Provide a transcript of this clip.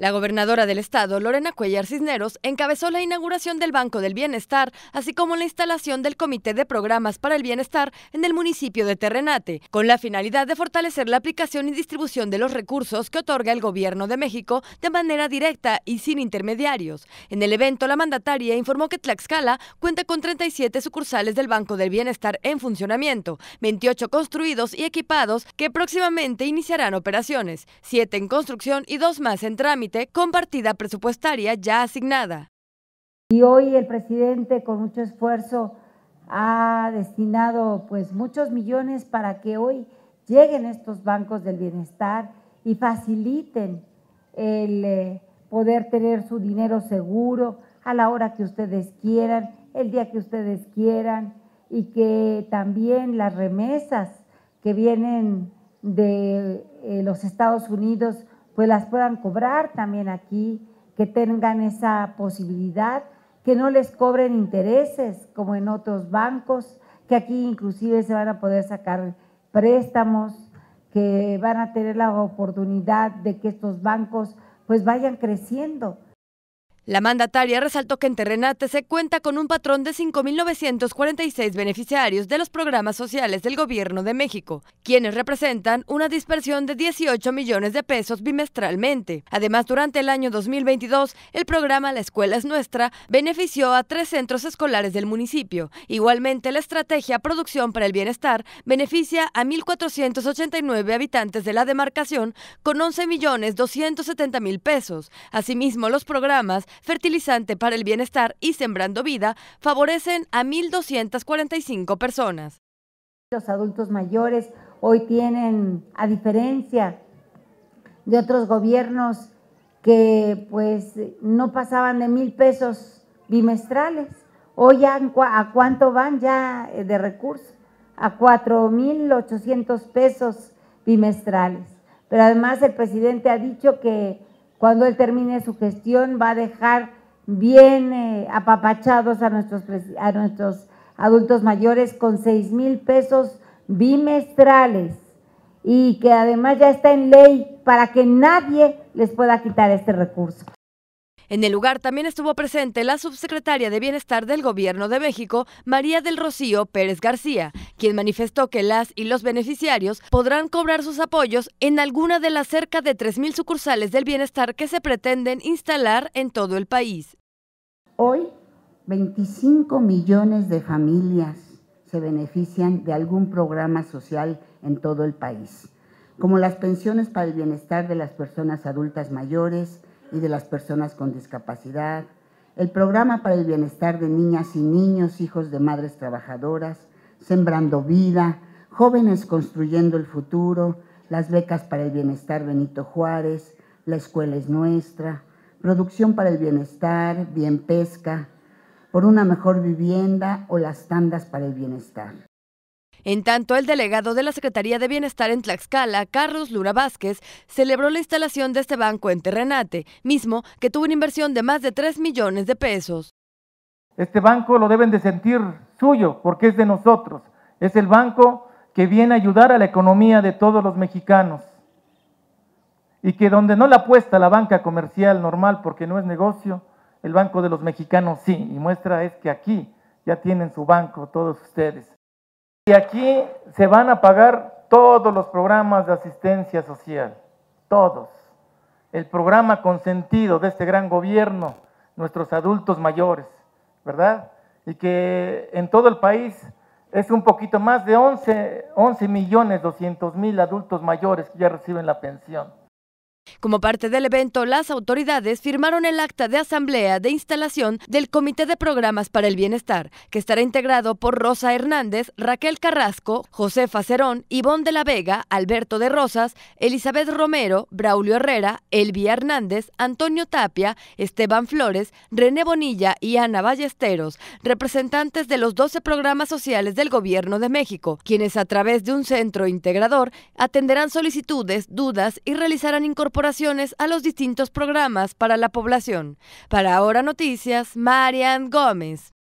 La gobernadora del estado, Lorena Cuellar Cisneros, encabezó la inauguración del Banco del Bienestar, así como la instalación del Comité de Programas para el Bienestar en el municipio de Terrenate, con la finalidad de fortalecer la aplicación y distribución de los recursos que otorga el gobierno de México de manera directa y sin intermediarios. En el evento, la mandataria informó que Tlaxcala cuenta con 37 sucursales del Banco del Bienestar en funcionamiento, 28 construidos y equipados que próximamente iniciarán operaciones, 7 en construcción y 2 más en trámite compartida presupuestaria ya asignada. Y hoy el presidente con mucho esfuerzo ha destinado pues muchos millones para que hoy lleguen estos bancos del bienestar y faciliten el eh, poder tener su dinero seguro a la hora que ustedes quieran, el día que ustedes quieran y que también las remesas que vienen de eh, los Estados Unidos pues las puedan cobrar también aquí, que tengan esa posibilidad, que no les cobren intereses como en otros bancos, que aquí inclusive se van a poder sacar préstamos, que van a tener la oportunidad de que estos bancos pues vayan creciendo. La mandataria resaltó que en Terrenate se cuenta con un patrón de 5.946 beneficiarios de los programas sociales del Gobierno de México, quienes representan una dispersión de 18 millones de pesos bimestralmente. Además, durante el año 2022, el programa La Escuela es Nuestra benefició a tres centros escolares del municipio. Igualmente, la estrategia Producción para el Bienestar beneficia a 1.489 habitantes de la demarcación con 11 pesos. Asimismo, los programas Fertilizante para el Bienestar y Sembrando Vida favorecen a 1.245 personas. Los adultos mayores hoy tienen, a diferencia de otros gobiernos que pues no pasaban de mil pesos bimestrales, hoy a cuánto van ya eh, de recursos, a 4.800 pesos bimestrales. Pero además el presidente ha dicho que cuando él termine su gestión va a dejar bien eh, apapachados a nuestros, a nuestros adultos mayores con 6 mil pesos bimestrales y que además ya está en ley para que nadie les pueda quitar este recurso. En el lugar también estuvo presente la subsecretaria de Bienestar del Gobierno de México, María del Rocío Pérez García, quien manifestó que las y los beneficiarios podrán cobrar sus apoyos en alguna de las cerca de 3.000 sucursales del bienestar que se pretenden instalar en todo el país. Hoy, 25 millones de familias se benefician de algún programa social en todo el país, como las pensiones para el bienestar de las personas adultas mayores y de las personas con discapacidad, el programa para el bienestar de niñas y niños, hijos de madres trabajadoras, Sembrando Vida, Jóvenes Construyendo el Futuro, las becas para el bienestar Benito Juárez, La Escuela es Nuestra, Producción para el Bienestar, Bien Pesca, por una mejor vivienda o las tandas para el bienestar. En tanto, el delegado de la Secretaría de Bienestar en Tlaxcala, Carlos Lura Vázquez, celebró la instalación de este banco en Terrenate, mismo que tuvo una inversión de más de 3 millones de pesos. Este banco lo deben de sentir suyo, porque es de nosotros. Es el banco que viene a ayudar a la economía de todos los mexicanos. Y que donde no la apuesta la banca comercial normal porque no es negocio, el Banco de los Mexicanos sí. Y muestra es que aquí ya tienen su banco todos ustedes. Y aquí se van a pagar todos los programas de asistencia social, todos. El programa consentido de este gran gobierno, nuestros adultos mayores, ¿verdad? y que en todo el país es un poquito más de 11, millones 200 mil adultos mayores que ya reciben la pensión. Como parte del evento, las autoridades firmaron el acta de asamblea de instalación del Comité de Programas para el Bienestar, que estará integrado por Rosa Hernández, Raquel Carrasco, José Facerón, Ivonne de la Vega, Alberto de Rosas, Elizabeth Romero, Braulio Herrera, Elvia Hernández, Antonio Tapia, Esteban Flores, René Bonilla y Ana Ballesteros, representantes de los 12 programas sociales del Gobierno de México, quienes a través de un centro integrador atenderán solicitudes, dudas y realizarán incorporaciones a los distintos programas para la población. Para Ahora Noticias, Marian Gómez.